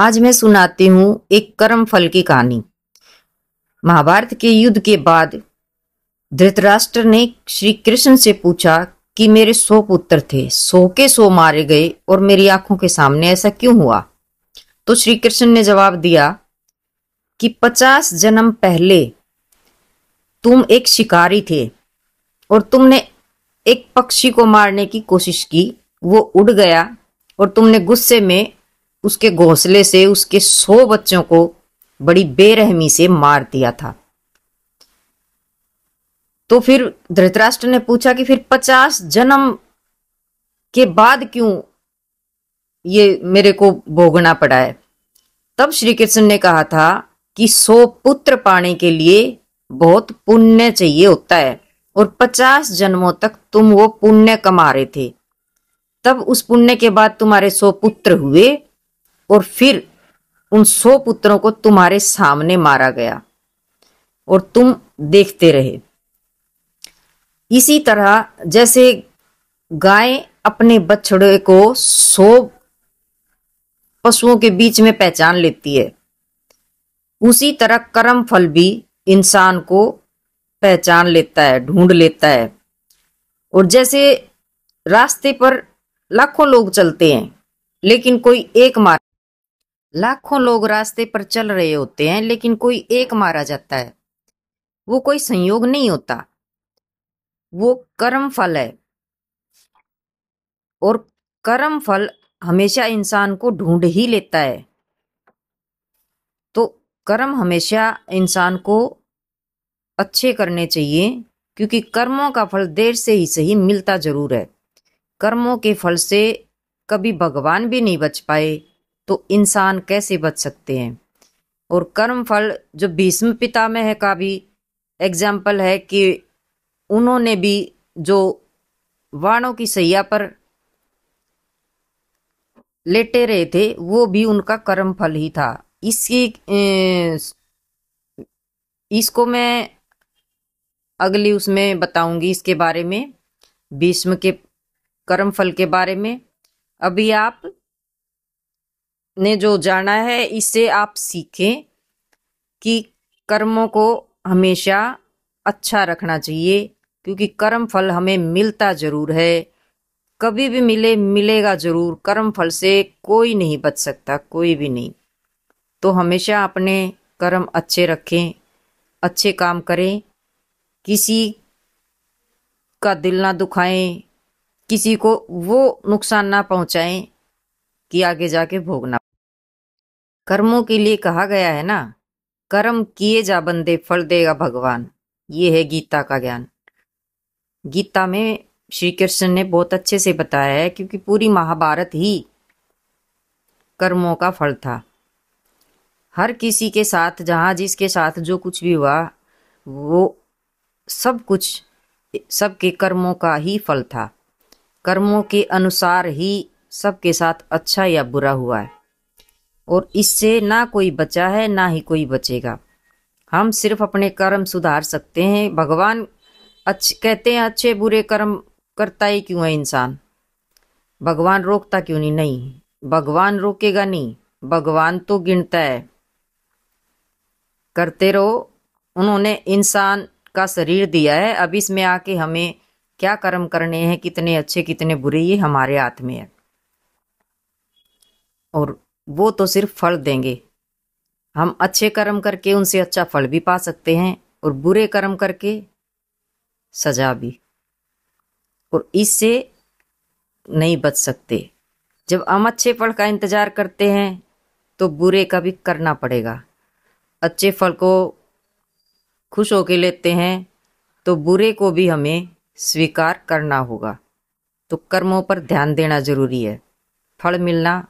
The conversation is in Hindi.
आज मैं सुनाती हूँ एक कर्म फल की कहानी महाभारत के युद्ध के बाद धृतराष्ट्र ने श्री कृष्ण से पूछा कि मेरे सौ पुत्र थे सौ के सौ मारे गए और मेरी आंखों के सामने ऐसा क्यों हुआ तो श्री कृष्ण ने जवाब दिया कि पचास जन्म पहले तुम एक शिकारी थे और तुमने एक पक्षी को मारने की कोशिश की वो उड़ गया और तुमने गुस्से में उसके घोंसले से उसके सौ बच्चों को बड़ी बेरहमी से मार दिया था तो फिर धृतराष्ट्र ने पूछा कि फिर पचास जन्म के बाद क्यों ये मेरे को भोगना पड़ा है तब श्री कृष्ण ने कहा था कि सौ पुत्र पाने के लिए बहुत पुण्य चाहिए होता है और पचास जन्मों तक तुम वो पुण्य कमा रहे थे तब उस पुण्य के बाद तुम्हारे सौ पुत्र हुए और फिर उन सौ पुत्रों को तुम्हारे सामने मारा गया और तुम देखते रहे इसी तरह जैसे गाय अपने बछड़े को सौ पशुओं के बीच में पहचान लेती है उसी तरह कर्म फल भी इंसान को पहचान लेता है ढूंढ लेता है और जैसे रास्ते पर लाखों लोग चलते हैं लेकिन कोई एक मार्ग लाखों लोग रास्ते पर चल रहे होते हैं लेकिन कोई एक मारा जाता है वो कोई संयोग नहीं होता वो कर्म फल है और कर्म फल हमेशा इंसान को ढूंढ ही लेता है तो कर्म हमेशा इंसान को अच्छे करने चाहिए क्योंकि कर्मों का फल देर से ही सही मिलता जरूर है कर्मों के फल से कभी भगवान भी नहीं बच पाए तो इंसान कैसे बच सकते हैं और कर्म फल जो भीष्म पिता में है का भी एग्जाम्पल है कि उन्होंने भी जो वाणों की सैया पर लेटे रहे थे वो भी उनका कर्म फल ही था इसकी इसको मैं अगली उसमें बताऊंगी इसके बारे में भीष्म के कर्म फल के बारे में अभी आप ने जो जाना है इसे आप सीखें कि कर्मों को हमेशा अच्छा रखना चाहिए क्योंकि कर्म फल हमें मिलता जरूर है कभी भी मिले मिलेगा जरूर कर्म फल से कोई नहीं बच सकता कोई भी नहीं तो हमेशा अपने कर्म अच्छे रखें अच्छे काम करें किसी का दिल ना दुखाएं किसी को वो नुकसान ना पहुंचाएं कि आगे जाके भोगना कर्मों के लिए कहा गया है ना कर्म किए जा बंदे फल देगा भगवान ये है गीता का ज्ञान गीता में श्री कृष्ण ने बहुत अच्छे से बताया है क्योंकि पूरी महाभारत ही कर्मों का फल था हर किसी के साथ जहाँ जिसके साथ जो कुछ भी हुआ वो सब कुछ सबके कर्मों का ही फल था कर्मों के अनुसार ही सबके साथ अच्छा या बुरा हुआ है और इससे ना कोई बचा है ना ही कोई बचेगा हम सिर्फ अपने कर्म सुधार सकते हैं भगवान अच्छे कहते हैं अच्छे बुरे कर्म करता ही क्यों है इंसान भगवान रोकता क्यों नहीं नहीं भगवान रोकेगा नहीं भगवान तो गिनता है करते रहो उन्होंने इंसान का शरीर दिया है अब इसमें आके हमें क्या कर्म करने हैं कितने अच्छे कितने बुरे ये हमारे हाथ में है और वो तो सिर्फ फल देंगे हम अच्छे कर्म करके उनसे अच्छा फल भी पा सकते हैं और बुरे कर्म करके सजा भी और इससे नहीं बच सकते जब हम अच्छे फल का इंतज़ार करते हैं तो बुरे का भी करना पड़ेगा अच्छे फल को खुश होके लेते हैं तो बुरे को भी हमें स्वीकार करना होगा तो कर्मों पर ध्यान देना ज़रूरी है फल मिलना